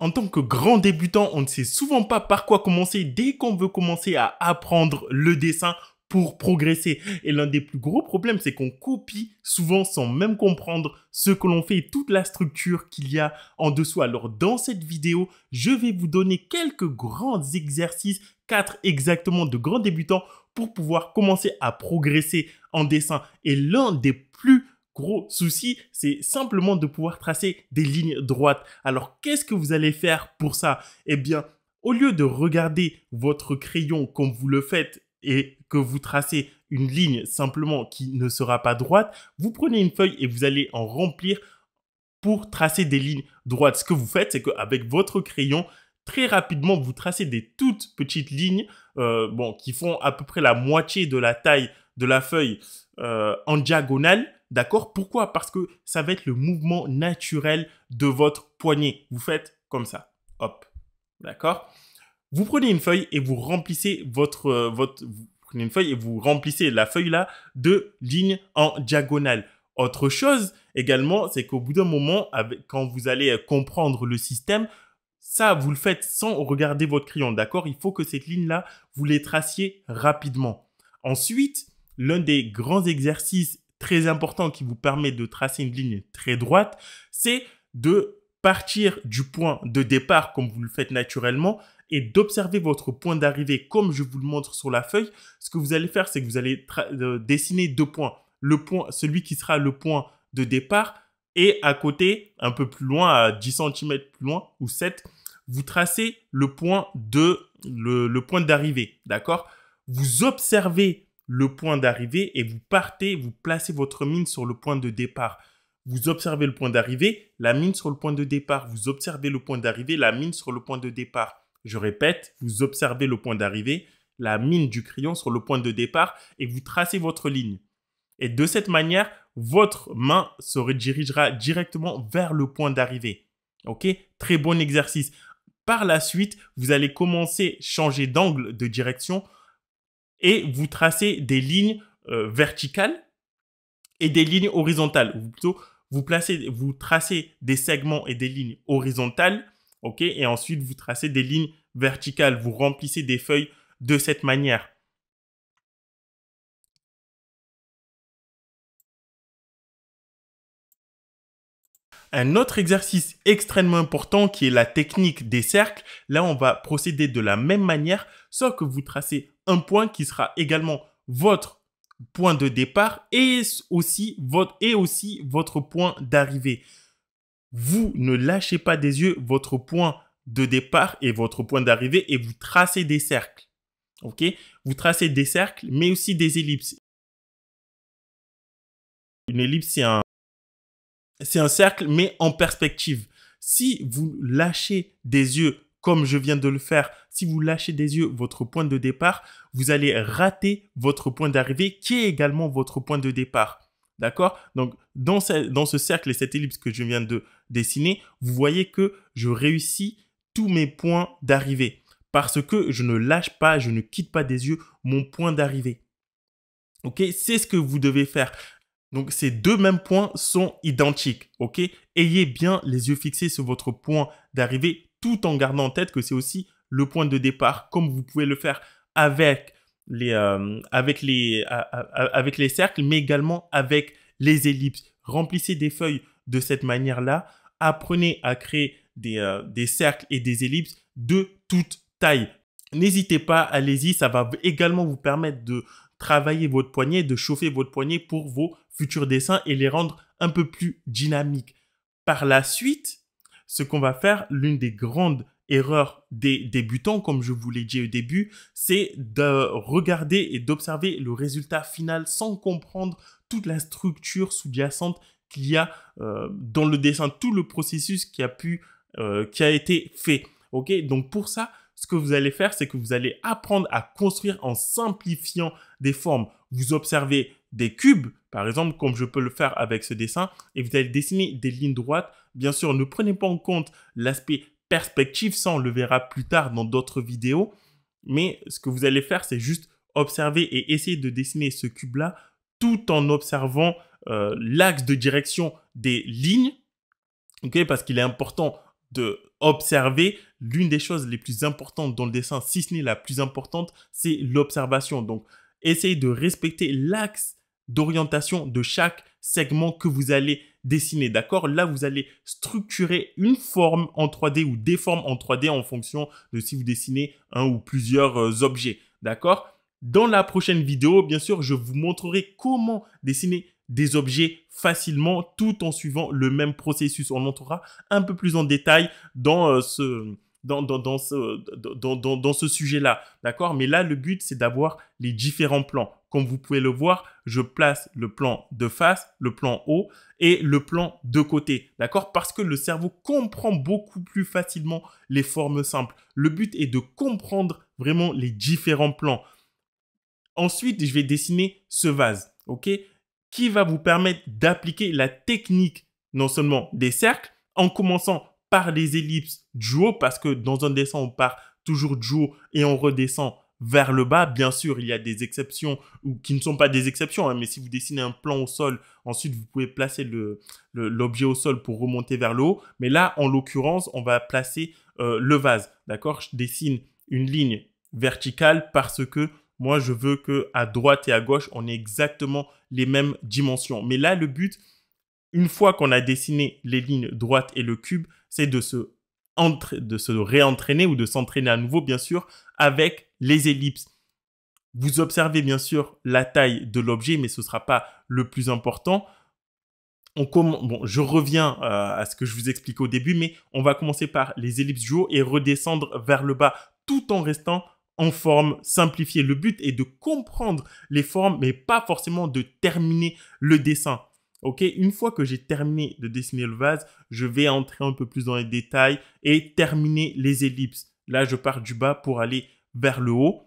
En tant que grand débutant, on ne sait souvent pas par quoi commencer dès qu'on veut commencer à apprendre le dessin pour progresser. Et l'un des plus gros problèmes, c'est qu'on copie souvent sans même comprendre ce que l'on fait et toute la structure qu'il y a en dessous. Alors dans cette vidéo, je vais vous donner quelques grands exercices, quatre exactement de grands débutants pour pouvoir commencer à progresser en dessin. Et l'un des plus gros souci, c'est simplement de pouvoir tracer des lignes droites. Alors qu'est-ce que vous allez faire pour ça Eh bien, au lieu de regarder votre crayon comme vous le faites et que vous tracez une ligne simplement qui ne sera pas droite, vous prenez une feuille et vous allez en remplir pour tracer des lignes droites. Ce que vous faites, c'est qu'avec votre crayon, très rapidement, vous tracez des toutes petites lignes euh, bon, qui font à peu près la moitié de la taille de la feuille euh, en diagonale D'accord Pourquoi Parce que ça va être le mouvement naturel de votre poignet. Vous faites comme ça. Hop. D'accord Vous prenez une feuille et vous remplissez votre, euh, votre une feuille et vous remplissez la feuille là de lignes en diagonale. Autre chose également, c'est qu'au bout d'un moment, quand vous allez euh, comprendre le système, ça, vous le faites sans regarder votre crayon, d'accord Il faut que cette ligne-là, vous les traciez rapidement. Ensuite, l'un des grands exercices très important qui vous permet de tracer une ligne très droite, c'est de partir du point de départ comme vous le faites naturellement et d'observer votre point d'arrivée comme je vous le montre sur la feuille. Ce que vous allez faire, c'est que vous allez euh, dessiner deux points. Le point, celui qui sera le point de départ et à côté, un peu plus loin, à 10 cm plus loin ou 7, vous tracez le point de le point d'arrivée, d'accord Vous observez le point d'arrivée et vous partez, vous placez votre mine sur le point de départ. Vous observez le point d'arrivée, la mine sur le point de départ. Vous observez le point d'arrivée, la mine sur le point de départ. Je répète, vous observez le point d'arrivée, la mine du crayon sur le point de départ et vous tracez votre ligne. Et de cette manière, votre main se redirigera directement vers le point d'arrivée. OK Très bon exercice. Par la suite, vous allez commencer à changer d'angle de direction et vous tracez des lignes euh, verticales et des lignes horizontales. Ou plutôt, vous, vous tracez des segments et des lignes horizontales, ok Et ensuite, vous tracez des lignes verticales. Vous remplissez des feuilles de cette manière. Un autre exercice extrêmement important qui est la technique des cercles. Là, on va procéder de la même manière, sauf que vous tracez un point qui sera également votre point de départ et aussi votre, et aussi votre point d'arrivée. Vous ne lâchez pas des yeux votre point de départ et votre point d'arrivée et vous tracez des cercles. OK Vous tracez des cercles mais aussi des ellipses. Une ellipse c'est un c'est un cercle mais en perspective. Si vous lâchez des yeux comme je viens de le faire, si vous lâchez des yeux votre point de départ, vous allez rater votre point d'arrivée qui est également votre point de départ. D'accord Donc, dans ce, cercle et cette ellipse que je viens de dessiner, vous voyez que je réussis tous mes points d'arrivée parce que je ne lâche pas, je ne quitte pas des yeux mon point d'arrivée. Ok C'est ce que vous devez faire. Donc, ces deux mêmes points sont identiques. Ok Ayez bien les yeux fixés sur votre point d'arrivée tout en gardant en tête que c'est aussi le point de départ, comme vous pouvez le faire avec les, euh, avec les, avec les cercles, mais également avec les ellipses. Remplissez des feuilles de cette manière-là. Apprenez à créer des, euh, des cercles et des ellipses de toute taille. N'hésitez pas, allez-y, ça va également vous permettre de travailler votre poignet, de chauffer votre poignet pour vos futurs dessins et les rendre un peu plus dynamiques. Par la suite, ce qu'on va faire, l'une des grandes erreurs des débutants, comme je vous l'ai dit au début, c'est de regarder et d'observer le résultat final sans comprendre toute la structure sous-jacente qu'il y a euh, dans le dessin, tout le processus qui a pu, euh, qui a été fait. Ok, donc pour ça, ce que vous allez faire, c'est que vous allez apprendre à construire en simplifiant des formes. Vous observez des cubes, par exemple, comme je peux le faire avec ce dessin, et vous allez dessiner des lignes droites. Bien sûr, ne prenez pas en compte l'aspect perspective, ça on le verra plus tard dans d'autres vidéos, mais ce que vous allez faire, c'est juste observer et essayer de dessiner ce cube-là tout en observant euh, l'axe de direction des lignes, parce qu'il est important de observer. L'une des choses les plus importantes dans le dessin, si ce n'est la plus importante, c'est l'observation. Donc, essayez de respecter l'axe d'orientation de chaque segment que vous allez dessiner, d'accord Là, vous allez structurer une forme en 3D ou des formes en 3D en fonction de si vous dessinez un ou plusieurs euh, objets, d'accord Dans la prochaine vidéo, bien sûr, je vous montrerai comment dessiner des objets facilement tout en suivant le même processus. On entrera un peu plus en détail dans euh, ce... ce, dans ce sujet-là, d'accord Mais là, le but, c'est d'avoir les différents plans. Comme vous pouvez le voir, je place le plan de face, le plan haut et le plan de côté. D'accord Parce que le cerveau comprend beaucoup plus facilement les formes simples. Le but est de comprendre vraiment les différents plans. Ensuite, je vais dessiner ce vase, ok Qui va vous permettre d'appliquer la technique non seulement des cercles, en commençant par les ellipses du haut, parce que dans un dessin, on part toujours du haut et on redescend vers le bas. Bien sûr, il y a des exceptions ou qui ne sont pas des exceptions, hein, mais si vous dessinez un plan au sol, ensuite vous pouvez placer l'objet le, au sol pour remonter vers le haut. Mais là, en l'occurrence, on va placer euh, le vase. D'accord Je dessine une ligne verticale parce que moi, je veux que à droite et à gauche, on ait exactement les mêmes dimensions. Mais là, le but, une fois qu'on a dessiné les lignes droite et le cube, c'est de se, de se réentraîner ou de s'entraîner à nouveau, bien sûr, avec les ellipses. Vous observez bien sûr la taille de l'objet, mais ce ne sera pas le plus important. On bon, je reviens euh, à ce que je vous expliquais au début, mais on va commencer par les ellipses du et redescendre vers le bas tout en restant en forme simplifiée. Le but est de comprendre les formes, mais pas forcément de terminer le dessin. Ok, une fois que j'ai terminé de dessiner le vase, je vais entrer un peu plus dans les détails et terminer les ellipses. Là, je pars du bas pour aller vers le haut.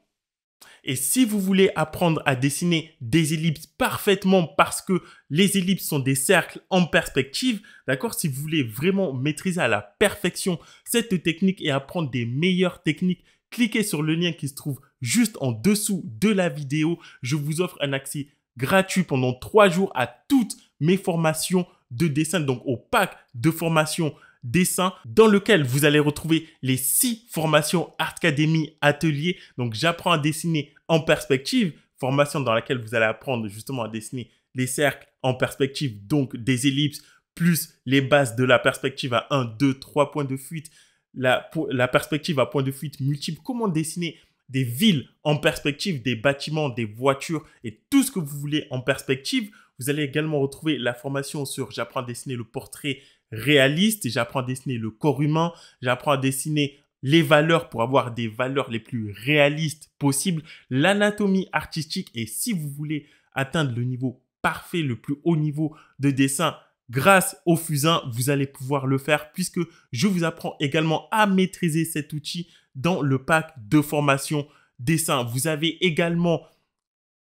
Et si vous voulez apprendre à dessiner des ellipses parfaitement parce que les ellipses sont des cercles en perspective, d'accord Si vous voulez vraiment maîtriser à la perfection cette technique et apprendre des meilleures techniques, cliquez sur le lien qui se trouve juste en dessous de la vidéo. Je vous offre un accès gratuit pendant trois jours à toutes mes formations de dessin, donc au pack de formation dessin dans lequel vous allez retrouver les six formations Art Academy Atelier. Donc j'apprends à dessiner en perspective, formation dans laquelle vous allez apprendre justement à dessiner les cercles en perspective, donc des ellipses, plus les bases de la perspective à 1, 2, 3 points de fuite, la, la perspective à points de fuite multiples, comment dessiner des villes en perspective, des bâtiments, des voitures et tout ce que vous voulez en perspective. Vous allez également retrouver la formation sur J'apprends à dessiner le portrait réaliste, j'apprends à dessiner le corps humain, j'apprends à dessiner les valeurs pour avoir des valeurs les plus réalistes possibles, l'anatomie artistique et si vous voulez atteindre le niveau parfait, le plus haut niveau de dessin grâce au fusain, vous allez pouvoir le faire puisque je vous apprends également à maîtriser cet outil dans le pack de formation dessin. Vous avez également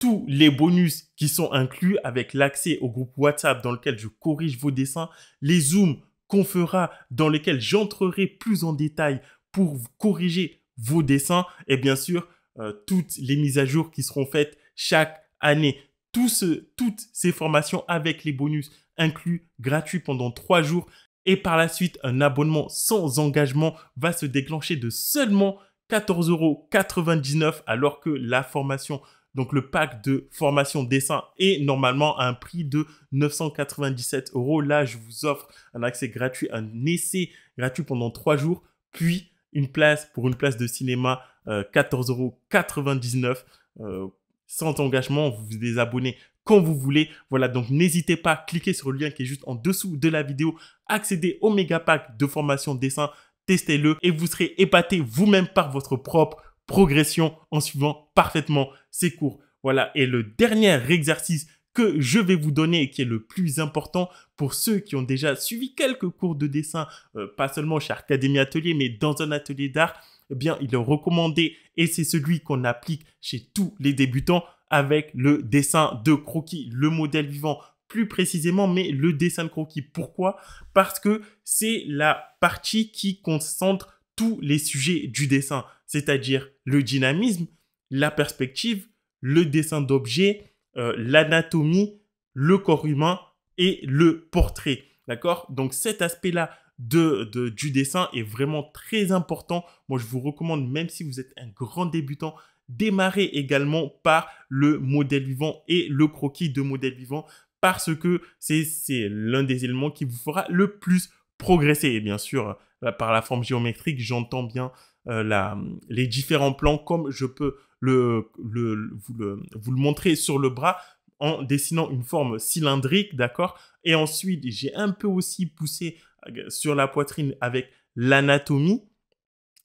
tous les bonus qui sont inclus avec l'accès au groupe WhatsApp dans lequel je corrige vos dessins, les zooms qu'on fera dans lesquels j'entrerai plus en détail pour corriger vos dessins et bien sûr euh, toutes les mises à jour qui seront faites chaque année. Tout ce, toutes ces formations avec les bonus inclus gratuits pendant trois jours et par la suite un abonnement sans engagement va se déclencher de seulement 14,99€ alors que la formation donc le pack de formation dessin est normalement à un prix de 997 euros. Là, je vous offre un accès gratuit, un essai gratuit pendant trois jours, puis une place pour une place de cinéma 14,99 euh, euros. Euh, sans engagement, vous vous désabonnez quand vous voulez. Voilà, donc n'hésitez pas à cliquer sur le lien qui est juste en dessous de la vidéo, Accédez au méga pack de formation dessin, testez-le et vous serez épaté vous-même par votre propre progression en suivant parfaitement ces cours. Voilà, et le dernier exercice que je vais vous donner et qui est le plus important pour ceux qui ont déjà suivi quelques cours de dessin, euh, pas seulement chez Académie Atelier, mais dans un atelier d'art, eh bien, il est recommandé et c'est celui qu'on applique chez tous les débutants avec le dessin de croquis, le modèle vivant plus précisément, mais le dessin de croquis. Pourquoi Parce que c'est la partie qui concentre tous les sujets du dessin, c'est-à-dire le dynamisme, la perspective, le dessin d'objet, euh, l'anatomie, le corps humain et le portrait. D'accord Donc cet aspect-là de, du dessin est vraiment très important. Moi, je vous recommande, même si vous êtes un grand débutant, démarrer également par le modèle vivant et le croquis de modèle vivant parce que c'est l'un des éléments qui vous fera le plus progresser. Et bien sûr, euh, par la forme géométrique, j'entends bien euh, la, les différents plans comme je peux le, le, vous, le, vous le montrez sur le bras en dessinant une forme cylindrique, d'accord Et ensuite, j'ai un peu aussi poussé euh, sur la poitrine avec l'anatomie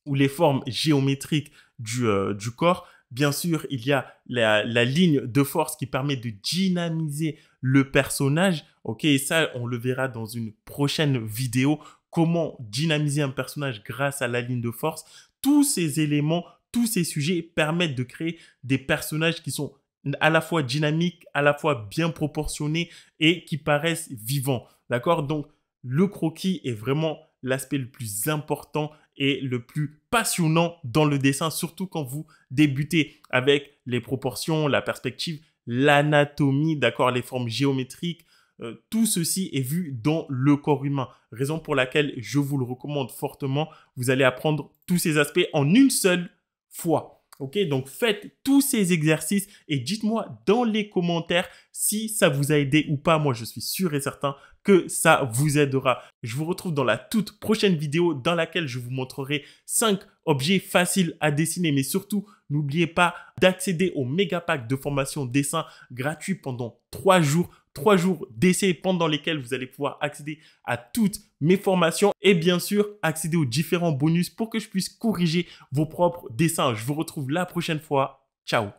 ou les formes géométriques du, euh, du corps. Bien sûr, il y a la, la, ligne de force qui permet de dynamiser le personnage. Ok, et ça, on le verra dans une prochaine vidéo. Comment dynamiser un personnage grâce à la ligne de force. Tous ces éléments tous ces sujets permettent de créer des personnages qui sont à la fois dynamiques, à la fois bien proportionnés et qui paraissent vivants. D'accord Donc, le croquis est vraiment l'aspect le plus important et le plus passionnant dans le dessin, surtout quand vous débutez avec les proportions, la perspective, l'anatomie, d'accord, les formes géométriques. Euh, tout ceci est vu dans le corps humain, raison pour laquelle je vous le recommande fortement. Vous allez apprendre tous ces aspects en une seule fois. Ok, donc faites tous ces exercices et dites-moi dans les commentaires si ça vous a aidé ou pas. Moi, je suis sûr et certain que ça vous aidera. Je vous retrouve dans la toute prochaine vidéo dans laquelle je vous montrerai 5 objets faciles à dessiner. Mais surtout, n'oubliez pas d'accéder au méga pack de formation dessin gratuit pendant 3 jours trois jours d'essai pendant lesquels vous allez pouvoir accéder à toutes mes formations et bien sûr accéder aux différents bonus pour que je puisse corriger vos propres dessins. Je vous retrouve la prochaine fois. Ciao